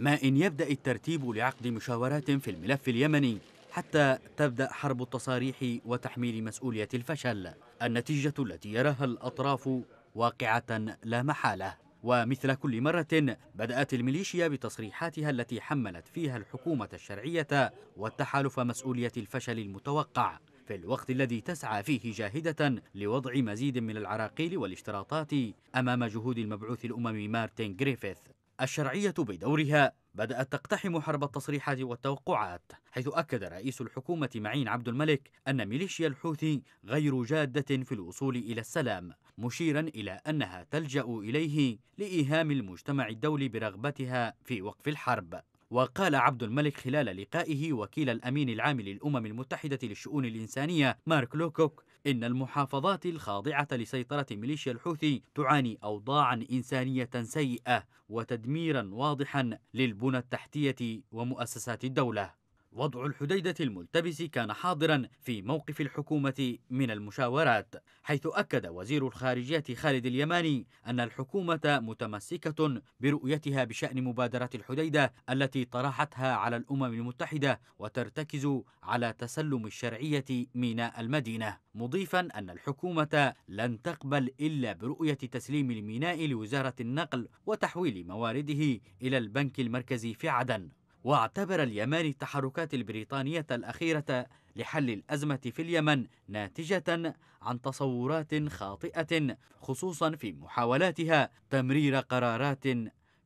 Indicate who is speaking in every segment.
Speaker 1: ما إن يبدأ الترتيب لعقد مشاورات في الملف اليمني حتى تبدأ حرب التصاريح وتحميل مسؤولية الفشل النتيجة التي يراها الأطراف واقعة لا محالة ومثل كل مرة بدأت الميليشيا بتصريحاتها التي حملت فيها الحكومة الشرعية والتحالف مسؤولية الفشل المتوقع في الوقت الذي تسعى فيه جاهدة لوضع مزيد من العراقيل والاشتراطات أمام جهود المبعوث الأممي مارتن جريفيث الشرعية بدورها بدأت تقتحم حرب التصريحات والتوقعات حيث أكد رئيس الحكومة معين عبد الملك أن ميليشيا الحوثي غير جادة في الوصول إلى السلام مشيرا إلى أنها تلجأ إليه لإيهام المجتمع الدولي برغبتها في وقف الحرب وقال عبد الملك خلال لقائه وكيل الأمين العام للأمم المتحدة للشؤون الإنسانية مارك لوكوك إن المحافظات الخاضعة لسيطرة ميليشيا الحوثي تعاني أوضاعا إنسانية سيئة وتدميرا واضحا للبنى التحتية ومؤسسات الدولة وضع الحديدة الملتبس كان حاضرا في موقف الحكومة من المشاورات حيث أكد وزير الخارجية خالد اليماني أن الحكومة متمسكة برؤيتها بشأن مبادرة الحديدة التي طرحتها على الأمم المتحدة وترتكز على تسلم الشرعية ميناء المدينة مضيفا أن الحكومة لن تقبل إلا برؤية تسليم الميناء لوزارة النقل وتحويل موارده إلى البنك المركزي في عدن واعتبر اليماني التحركات البريطانية الأخيرة لحل الأزمة في اليمن ناتجة عن تصورات خاطئة خصوصا في محاولاتها تمرير قرارات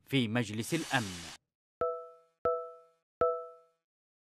Speaker 1: في مجلس الأمن